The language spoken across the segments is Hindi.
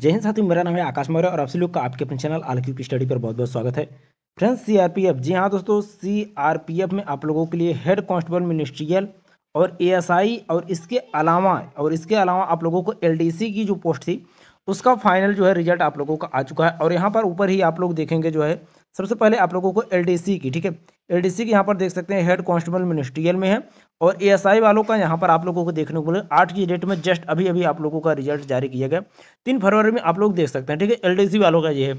जय हिंद साथियों मेरा नाम है आकाश मौर्य और आप सभी लोग का आपके अपने चैनल आलकी की स्टडी पर बहुत बहुत स्वागत है फ्रेंड्स सीआरपीएफ जी हाँ दोस्तों सीआरपीएफ में आप लोगों के लिए हेड कांस्टेबल मिनिस्ट्रियल और एएसआई और इसके अलावा और इसके अलावा आप लोगों को एलडीसी की जो पोस्ट थी उसका फाइनल जो है रिजल्ट आप लोगों का आ चुका है और यहाँ पर ऊपर ही आप लोग देखेंगे जो है सबसे पहले आप लोगों को एल की ठीक है सी की यहाँ पर देख सकते हैं हेड कांस्टेबल मिनिस्ट्रियल में है और एएसआई वालों का यहाँ पर आप लोगों को देखने को मिले आठ की डेट में जस्ट अभी अभी आप लोगों का रिजल्ट जारी किया गया तीन फरवरी में आप लोग देख सकते हैं ठीक है एलडीसी वालों का ये है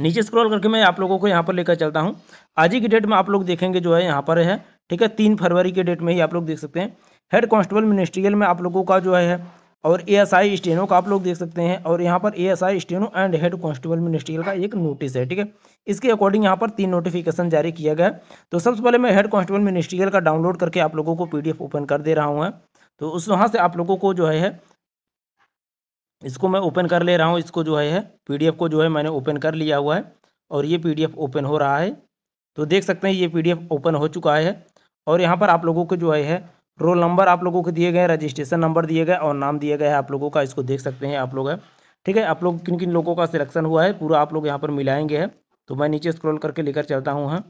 नीचे स्क्रॉल करके मैं आप लोगों को यहाँ पर लेकर चलता हूँ आज ही की डेट में आप लोग देखेंगे जो है यहाँ पर है ठीक है तीन फरवरी के डेट में ही आप लोग देख सकते हैं हेड कॉन्स्टेबल मिनिस्ट्रियल में आप लोगों का जो है और ए एस आई स्टेनो का आप लोग देख सकते हैं और यहाँ पर A S I steno and head constable ministerial का एक नोटिस है ठीक है इसके अकॉर्डिंग यहाँ पर तीन नोटिफिकेशन जारी किया गया तो सबसे पहले मैं हेड कॉन्स्टेबल मिनिस्ट्रियल का डाउनलोड करके आप लोगों को एफ ओपन कर दे रहा हूँ हाँ। तो उस वहाँ से आप लोगों को जो है इसको मैं ओपन कर ले रहा हूँ इसको जो है एफ को जो है मैंने ओपन कर लिया हुआ है और ये एफ ओपन हो रहा है तो देख सकते हैं ये एफ ओपन हो चुका है और यहाँ पर आप लोगों को जो है रोल नंबर आप लोगों को दिए गए हैं रजिस्ट्रेशन नंबर दिए गए और नाम दिया गया है आप लोगों का इसको देख सकते हैं आप लोग है ठीक है आप लोग किन किन लोगों का सिलेक्शन हुआ है पूरा आप लोग यहाँ पर मिलाएंगे है तो मैं नीचे स्क्रॉल करके लेकर चलता हूँ हाँ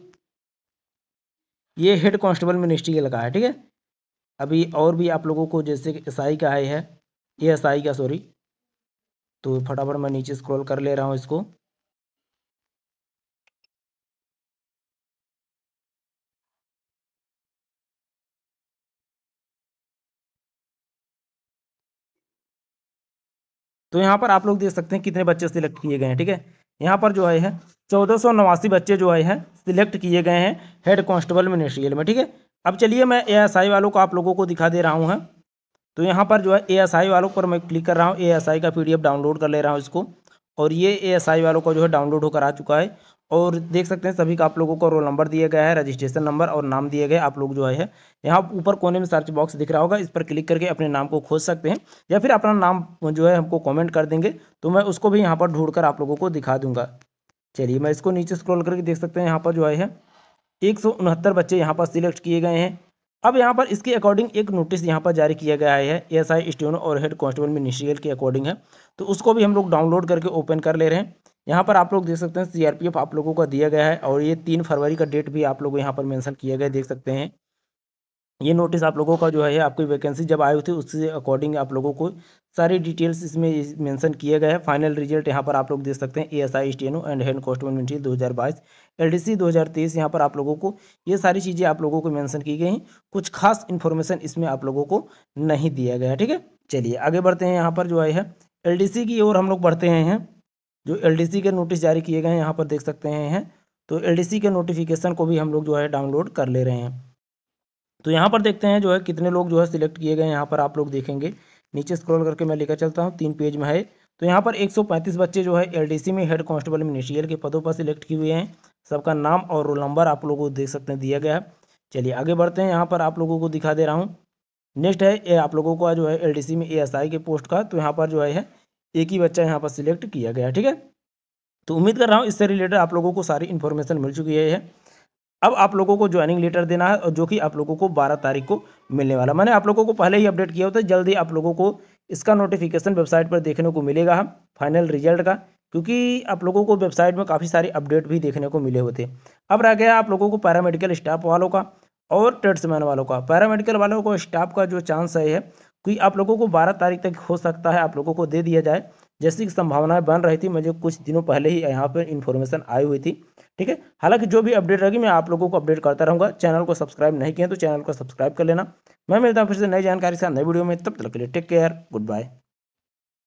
ये हेड कांस्टेबल मिनिस्ट्री के लगा है ठीक है अभी और भी आप लोगों को जैसे एस आई का है ये एस आई का सॉरी तो फटाफट मैं नीचे स्क्रॉल कर ले रहा हूँ इसको तो यहाँ पर आप लोग देख सकते हैं कितने बच्चे सिलेक्ट किए गए हैं ठीक है यहाँ पर जो आए हैं चौदह सौ नवासी बच्चे जो आए हैं सिलेक्ट किए गए हैं हेड कांस्टेबल मिनिस्ट्रियल में ठीक है अब चलिए मैं आई वालों को आप लोगों को दिखा दे रहा हूँ हाँ। तो यहाँ पर जो है आई वालों पर मैं क्लिक कर रहा हूँ आई का एफ डाउनलोड कर ले रहा हूँ इसको और ये आई वालों का जो है डाउनलोड होकर आ चुका है और देख सकते हैं सभी का आप लोगों को रोल नंबर दिया गया है रजिस्ट्रेशन नंबर और नाम दिए गए आप लोग जो है यहाँ ऊपर कोने में सर्च बॉक्स दिख रहा होगा इस पर क्लिक करके अपने नाम को खोज सकते हैं या फिर अपना नाम जो है हमको कमेंट कर देंगे तो मैं उसको भी यहाँ पर ढूंढ कर आप लोगों को दिखा दूंगा चलिए मैं इसको नीचे स्क्रॉल करके देख सकते हैं यहाँ पर जो है एक बच्चे यहाँ पर सिलेक्ट किए गए हैं अब यहाँ पर इसके अकॉर्डिंग एक नोटिस यहाँ पर जारी किया गया है एस आई स्टेनो और हेड कॉन्स्टेबल मिनिस्ट्रियल के अकॉर्डिंग है तो उसको भी हम लोग डाउनलोड करके ओपन कर ले रहे हैं यहाँ पर आप लोग देख सकते हैं सीआरपीएफ आप लोगों का दिया गया है और ये तीन फरवरी का डेट भी आप लोग यहाँ पर मेंशन किया गया देख सकते हैं ये नोटिस आप लोगों का जो है आपकी वैकेंसी जब आई थी उससे अकॉर्डिंग आप लोगों को सारी डिटेल्स इसमें मेंशन किया गया है फाइनल रिजल्ट यहाँ पर आप लोग देख सकते हैं A S I and hand D C दो हजार तेईस यहाँ पर आप लोगों को ये सारी चीज़ें आप लोगों को मेंशन की गई हैं कुछ खास इन्फॉर्मेशन इसमें आप लोगों को नहीं दिया गया ठीक है चलिए आगे बढ़ते हैं यहाँ पर जो है एल की ओर हम लोग बढ़ते हैं जो एलडीसी के नोटिस जारी किए गए हैं यहाँ पर देख सकते हैं तो एलडीसी के नोटिफिकेशन को भी हम लोग जो है डाउनलोड कर ले रहे हैं तो यहाँ पर देखते हैं जो है कितने लोग जो है सिलेक्ट किए गए हैं यहाँ पर आप लोग देखेंगे नीचे स्क्रॉल करके मैं लेकर चलता हूँ तीन पेज में है तो यहाँ पर 135 बच्चे जो है एल में हेड कांस्टेबल मिनिस्ट्रियल के पदों पर सिलेक्ट किए हुए हैं सबका नाम और रोल नंबर आप लोगों को देख सकते हैं दिया गया है चलिए आगे बढ़ते हैं यहाँ पर आप लोगों को दिखा दे रहा हूँ नेक्स्ट है ए, आप लोगों का जो है एलडीसी में एएसआई के पोस्ट का तो यहाँ पर जो है एक ही बच्चा यहाँ पर सिलेक्ट किया गया ठीक है तो उम्मीद कर रहा हूँ इससे रिलेटेड आप लोगों को सारी इन्फॉर्मेशन मिल चुकी है अब आप लोगों को ज्वाइनिंग लेटर देना है और जो कि आप लोगों को 12 तारीख को मिलने वाला मैंने आप लोगों को पहले ही अपडेट किया होता है जल्दी आप लोगों को इसका नोटिफिकेशन वेबसाइट पर देखने को मिलेगा हम फाइनल रिजल्ट का क्योंकि आप लोगों को वेबसाइट में काफ़ी सारे अपडेट भी देखने को मिले होते अब रह गया आप लोगों को पैरामेडिकल स्टाफ वालों का और ट्रेड्समैन वालों का पैरामेडिकल वालों को स्टाफ का जो चांस है कि आप लोगों को बारह तारीख तक हो सकता है आप लोगों को दे दिया जाए जैसी की संभावनाएं बन रही थी मुझे कुछ दिनों पहले ही यहाँ पर इन्फॉर्मेशन आई हुई थी ठीक है हालांकि जो भी अपडेट रहेगी मैं आप लोगों को अपडेट करता रहूँगा चैनल को सब्सक्राइब नहीं किया तो चैनल को सब्सक्राइब कर लेना मैं मिलता हूँ फिर से नई जानकारी के साथ नई वीडियो में तब तक के लिए टेक केयर गुड बाय